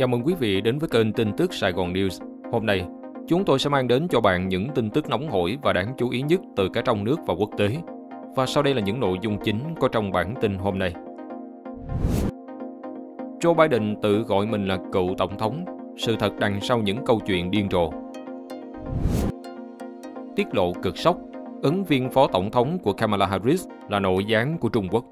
Chào mừng quý vị đến với kênh tin tức Sài Gòn News. Hôm nay, chúng tôi sẽ mang đến cho bạn những tin tức nóng hổi và đáng chú ý nhất từ cả trong nước và quốc tế. Và sau đây là những nội dung chính có trong bản tin hôm nay. Joe Biden tự gọi mình là cựu tổng thống, sự thật đằng sau những câu chuyện điên rồ. Tiết lộ cực sốc, ứng viên phó tổng thống của Kamala Harris là nội gián của Trung Quốc.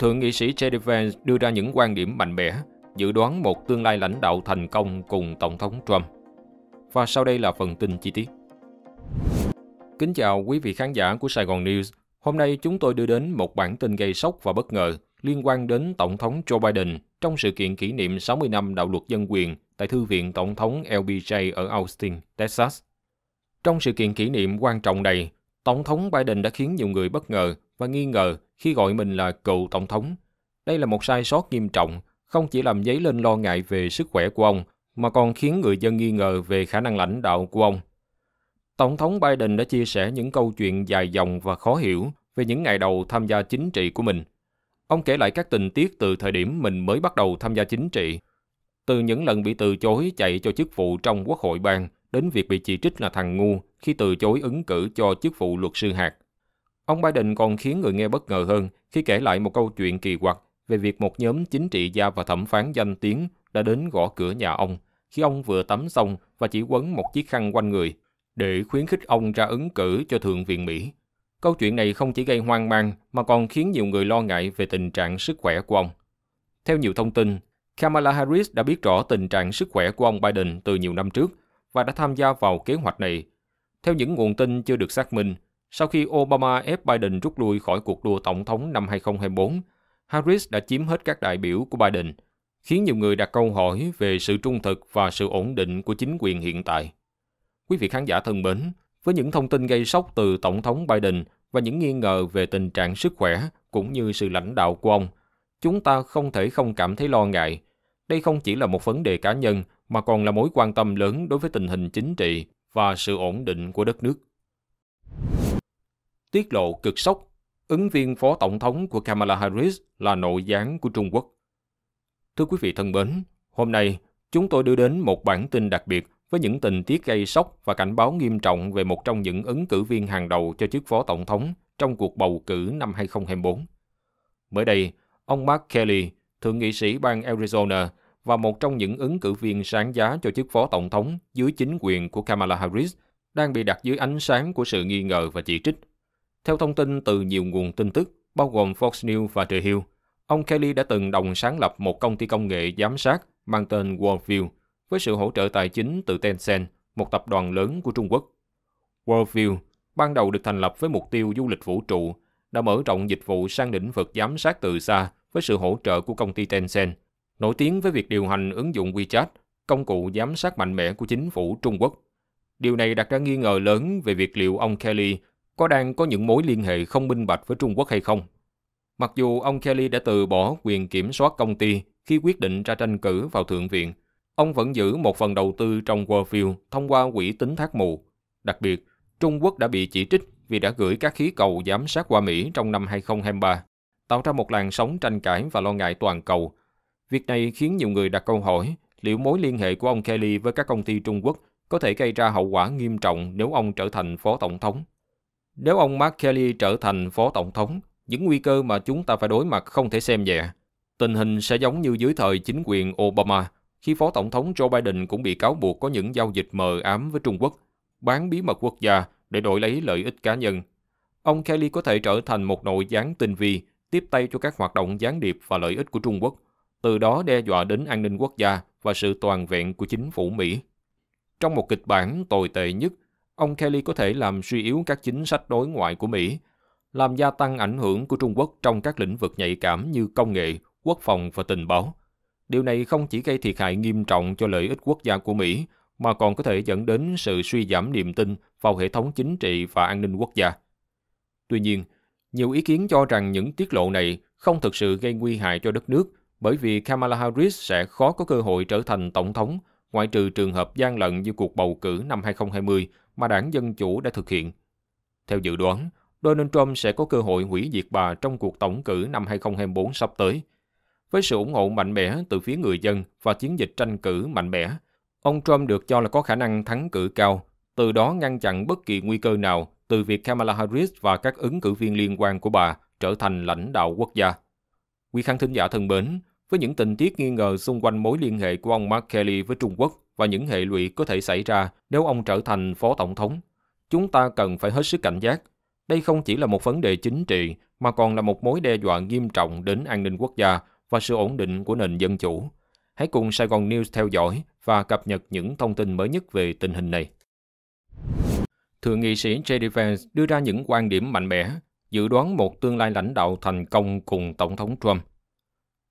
Thượng nghị sĩ j Vance đưa ra những quan điểm mạnh mẽ, dự đoán một tương lai lãnh đạo thành công cùng Tổng thống Trump. Và sau đây là phần tin chi tiết. Kính chào quý vị khán giả của Sài Gòn News. Hôm nay chúng tôi đưa đến một bản tin gây sốc và bất ngờ liên quan đến Tổng thống Joe Biden trong sự kiện kỷ niệm 60 năm đạo luật dân quyền tại Thư viện Tổng thống LBJ ở Austin, Texas. Trong sự kiện kỷ niệm quan trọng này, Tổng thống Biden đã khiến nhiều người bất ngờ và nghi ngờ khi gọi mình là cựu tổng thống. Đây là một sai sót nghiêm trọng, không chỉ làm dấy lên lo ngại về sức khỏe của ông, mà còn khiến người dân nghi ngờ về khả năng lãnh đạo của ông. Tổng thống Biden đã chia sẻ những câu chuyện dài dòng và khó hiểu về những ngày đầu tham gia chính trị của mình. Ông kể lại các tình tiết từ thời điểm mình mới bắt đầu tham gia chính trị, từ những lần bị từ chối chạy cho chức vụ trong quốc hội bang đến việc bị chỉ trích là thằng ngu khi từ chối ứng cử cho chức vụ luật sư hạt. Ông Biden còn khiến người nghe bất ngờ hơn khi kể lại một câu chuyện kỳ quặc về việc một nhóm chính trị gia và thẩm phán danh tiếng đã đến gõ cửa nhà ông khi ông vừa tắm xong và chỉ quấn một chiếc khăn quanh người để khuyến khích ông ra ứng cử cho Thượng viện Mỹ. Câu chuyện này không chỉ gây hoang mang mà còn khiến nhiều người lo ngại về tình trạng sức khỏe của ông. Theo nhiều thông tin, Kamala Harris đã biết rõ tình trạng sức khỏe của ông Biden từ nhiều năm trước và đã tham gia vào kế hoạch này. Theo những nguồn tin chưa được xác minh, sau khi Obama ép Biden rút lui khỏi cuộc đua tổng thống năm 2024, Harris đã chiếm hết các đại biểu của Biden, khiến nhiều người đặt câu hỏi về sự trung thực và sự ổn định của chính quyền hiện tại. Quý vị khán giả thân mến, với những thông tin gây sốc từ Tổng thống Biden và những nghi ngờ về tình trạng sức khỏe cũng như sự lãnh đạo của ông, chúng ta không thể không cảm thấy lo ngại. Đây không chỉ là một vấn đề cá nhân mà còn là mối quan tâm lớn đối với tình hình chính trị và sự ổn định của đất nước tiết lộ cực sốc ứng viên phó tổng thống của Kamala Harris là nội gián của Trung Quốc. Thưa quý vị thân mến, hôm nay chúng tôi đưa đến một bản tin đặc biệt với những tình tiết gây sốc và cảnh báo nghiêm trọng về một trong những ứng cử viên hàng đầu cho chức phó tổng thống trong cuộc bầu cử năm 2024. Mới đây, ông Mark Kelly, thượng nghị sĩ bang Arizona và một trong những ứng cử viên sáng giá cho chức phó tổng thống dưới chính quyền của Kamala Harris đang bị đặt dưới ánh sáng của sự nghi ngờ và chỉ trích theo thông tin từ nhiều nguồn tin tức, bao gồm Fox News và The Hill, ông Kelly đã từng đồng sáng lập một công ty công nghệ giám sát mang tên Worldview với sự hỗ trợ tài chính từ Tencent, một tập đoàn lớn của Trung Quốc. Worldview ban đầu được thành lập với mục tiêu du lịch vũ trụ, đã mở rộng dịch vụ sang lĩnh vực giám sát từ xa với sự hỗ trợ của công ty Tencent, nổi tiếng với việc điều hành ứng dụng WeChat, công cụ giám sát mạnh mẽ của chính phủ Trung Quốc. Điều này đặt ra nghi ngờ lớn về việc liệu ông Kelly có đang có những mối liên hệ không minh bạch với Trung Quốc hay không. Mặc dù ông Kelly đã từ bỏ quyền kiểm soát công ty khi quyết định ra tranh cử vào Thượng viện, ông vẫn giữ một phần đầu tư trong Warfield thông qua quỹ tính thác mù. Đặc biệt, Trung Quốc đã bị chỉ trích vì đã gửi các khí cầu giám sát qua Mỹ trong năm 2023, tạo ra một làn sóng tranh cãi và lo ngại toàn cầu. Việc này khiến nhiều người đặt câu hỏi liệu mối liên hệ của ông Kelly với các công ty Trung Quốc có thể gây ra hậu quả nghiêm trọng nếu ông trở thành phó tổng thống nếu ông Mark Kelly trở thành phó tổng thống, những nguy cơ mà chúng ta phải đối mặt không thể xem nhẹ. Tình hình sẽ giống như dưới thời chính quyền Obama, khi phó tổng thống Joe Biden cũng bị cáo buộc có những giao dịch mờ ám với Trung Quốc, bán bí mật quốc gia để đổi lấy lợi ích cá nhân. Ông Kelly có thể trở thành một nội gián tinh vi, tiếp tay cho các hoạt động gián điệp và lợi ích của Trung Quốc, từ đó đe dọa đến an ninh quốc gia và sự toàn vẹn của chính phủ Mỹ. Trong một kịch bản tồi tệ nhất ông Kelly có thể làm suy yếu các chính sách đối ngoại của Mỹ, làm gia tăng ảnh hưởng của Trung Quốc trong các lĩnh vực nhạy cảm như công nghệ, quốc phòng và tình báo. Điều này không chỉ gây thiệt hại nghiêm trọng cho lợi ích quốc gia của Mỹ, mà còn có thể dẫn đến sự suy giảm niềm tin vào hệ thống chính trị và an ninh quốc gia. Tuy nhiên, nhiều ý kiến cho rằng những tiết lộ này không thực sự gây nguy hại cho đất nước bởi vì Kamala Harris sẽ khó có cơ hội trở thành tổng thống ngoại trừ trường hợp gian lận như cuộc bầu cử năm 2020 mà đảng Dân Chủ đã thực hiện. Theo dự đoán, Donald Trump sẽ có cơ hội hủy diệt bà trong cuộc tổng cử năm 2024 sắp tới. Với sự ủng hộ mạnh mẽ từ phía người dân và chiến dịch tranh cử mạnh mẽ, ông Trump được cho là có khả năng thắng cử cao, từ đó ngăn chặn bất kỳ nguy cơ nào từ việc Kamala Harris và các ứng cử viên liên quan của bà trở thành lãnh đạo quốc gia. Quý khán thính giả thân mến, với những tình tiết nghi ngờ xung quanh mối liên hệ của ông Mark Kelly với Trung Quốc, và những hệ lụy có thể xảy ra nếu ông trở thành phó tổng thống. Chúng ta cần phải hết sức cảnh giác. Đây không chỉ là một vấn đề chính trị mà còn là một mối đe dọa nghiêm trọng đến an ninh quốc gia và sự ổn định của nền dân chủ. Hãy cùng Sài Gòn News theo dõi và cập nhật những thông tin mới nhất về tình hình này. Thượng nghị sĩ J.D. Vance đưa ra những quan điểm mạnh mẽ, dự đoán một tương lai lãnh đạo thành công cùng Tổng thống Trump.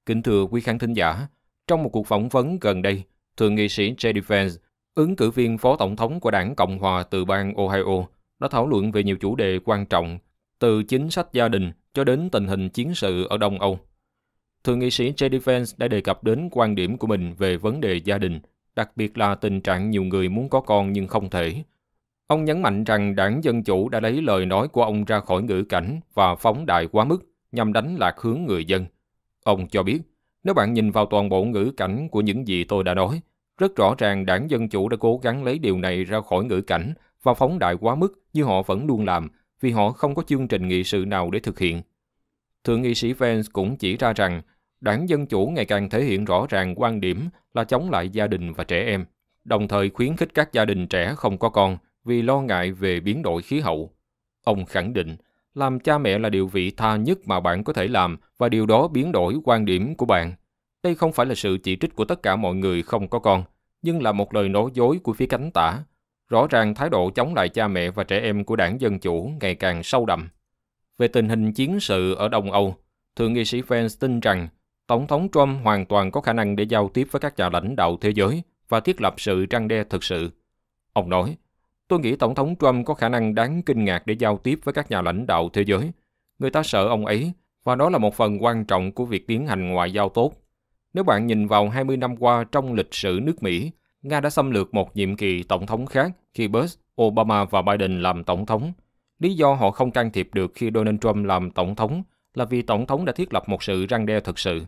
Kính thưa quý khán thính giả, trong một cuộc phỏng vấn gần đây, thượng nghị sĩ J.D. Vance, ứng cử viên phó tổng thống của đảng Cộng hòa từ bang Ohio, đã thảo luận về nhiều chủ đề quan trọng, từ chính sách gia đình cho đến tình hình chiến sự ở Đông Âu. Thượng nghị sĩ J.D. Vance đã đề cập đến quan điểm của mình về vấn đề gia đình, đặc biệt là tình trạng nhiều người muốn có con nhưng không thể. Ông nhấn mạnh rằng đảng Dân Chủ đã lấy lời nói của ông ra khỏi ngữ cảnh và phóng đại quá mức nhằm đánh lạc hướng người dân. Ông cho biết, nếu bạn nhìn vào toàn bộ ngữ cảnh của những gì tôi đã nói, rất rõ ràng đảng Dân Chủ đã cố gắng lấy điều này ra khỏi ngữ cảnh và phóng đại quá mức như họ vẫn luôn làm vì họ không có chương trình nghị sự nào để thực hiện. Thượng nghị sĩ Vance cũng chỉ ra rằng đảng Dân Chủ ngày càng thể hiện rõ ràng quan điểm là chống lại gia đình và trẻ em, đồng thời khuyến khích các gia đình trẻ không có con vì lo ngại về biến đổi khí hậu. Ông khẳng định, làm cha mẹ là điều vị tha nhất mà bạn có thể làm và điều đó biến đổi quan điểm của bạn. Đây không phải là sự chỉ trích của tất cả mọi người không có con, nhưng là một lời nói dối của phía cánh tả. Rõ ràng thái độ chống lại cha mẹ và trẻ em của đảng Dân Chủ ngày càng sâu đậm. Về tình hình chiến sự ở Đông Âu, Thượng nghị sĩ Pence tin rằng Tổng thống Trump hoàn toàn có khả năng để giao tiếp với các nhà lãnh đạo thế giới và thiết lập sự trăng đe thực sự. Ông nói, tôi nghĩ Tổng thống Trump có khả năng đáng kinh ngạc để giao tiếp với các nhà lãnh đạo thế giới. Người ta sợ ông ấy, và đó là một phần quan trọng của việc tiến hành ngoại giao tốt nếu bạn nhìn vào 20 năm qua trong lịch sử nước Mỹ, Nga đã xâm lược một nhiệm kỳ tổng thống khác khi Bush, Obama và Biden làm tổng thống. Lý do họ không can thiệp được khi Donald Trump làm tổng thống là vì tổng thống đã thiết lập một sự răng đe thực sự.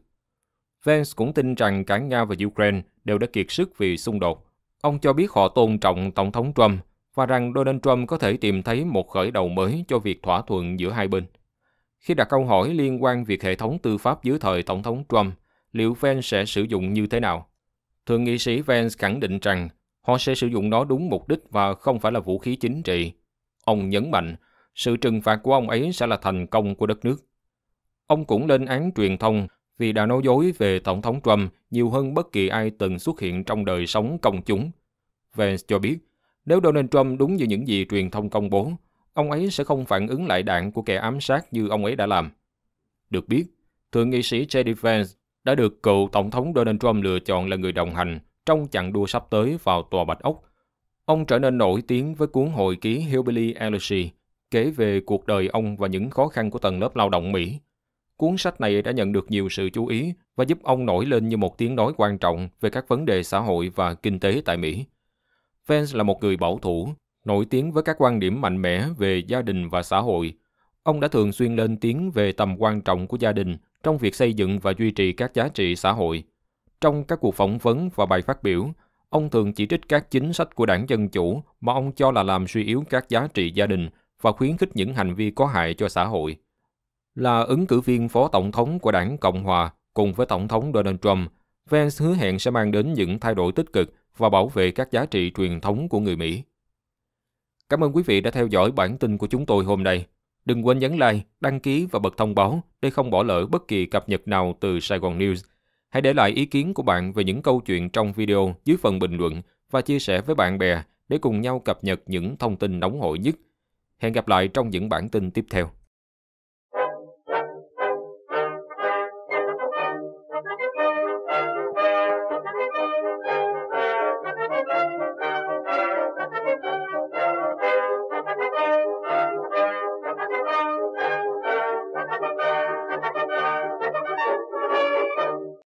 Vance cũng tin rằng cả Nga và Ukraine đều đã kiệt sức vì xung đột. Ông cho biết họ tôn trọng Tổng thống Trump và rằng Donald Trump có thể tìm thấy một khởi đầu mới cho việc thỏa thuận giữa hai bên. Khi đặt câu hỏi liên quan việc hệ thống tư pháp dưới thời Tổng thống Trump liệu Vance sẽ sử dụng như thế nào. Thượng nghị sĩ Vance khẳng định rằng họ sẽ sử dụng nó đúng mục đích và không phải là vũ khí chính trị. Ông nhấn mạnh, sự trừng phạt của ông ấy sẽ là thành công của đất nước. Ông cũng lên án truyền thông vì đã nói dối về Tổng thống Trump nhiều hơn bất kỳ ai từng xuất hiện trong đời sống công chúng. Vance cho biết, nếu Donald Trump đúng như những gì truyền thông công bố, ông ấy sẽ không phản ứng lại đạn của kẻ ám sát như ông ấy đã làm. Được biết, Thượng nghị sĩ J.D. Vance đã được cựu Tổng thống Donald Trump lựa chọn là người đồng hành trong chặng đua sắp tới vào Tòa Bạch Ốc. Ông trở nên nổi tiếng với cuốn hồi ký Hillbilly Elegy kể về cuộc đời ông và những khó khăn của tầng lớp lao động Mỹ. Cuốn sách này đã nhận được nhiều sự chú ý và giúp ông nổi lên như một tiếng nói quan trọng về các vấn đề xã hội và kinh tế tại Mỹ. Vance là một người bảo thủ, nổi tiếng với các quan điểm mạnh mẽ về gia đình và xã hội. Ông đã thường xuyên lên tiếng về tầm quan trọng của gia đình trong việc xây dựng và duy trì các giá trị xã hội. Trong các cuộc phỏng vấn và bài phát biểu, ông thường chỉ trích các chính sách của đảng Dân Chủ mà ông cho là làm suy yếu các giá trị gia đình và khuyến khích những hành vi có hại cho xã hội. Là ứng cử viên phó tổng thống của đảng Cộng Hòa cùng với Tổng thống Donald Trump, Vance hứa hẹn sẽ mang đến những thay đổi tích cực và bảo vệ các giá trị truyền thống của người Mỹ. Cảm ơn quý vị đã theo dõi bản tin của chúng tôi hôm nay. Đừng quên nhấn like, đăng ký và bật thông báo để không bỏ lỡ bất kỳ cập nhật nào từ Sài Gòn News. Hãy để lại ý kiến của bạn về những câu chuyện trong video dưới phần bình luận và chia sẻ với bạn bè để cùng nhau cập nhật những thông tin nóng hổi nhất. Hẹn gặp lại trong những bản tin tiếp theo.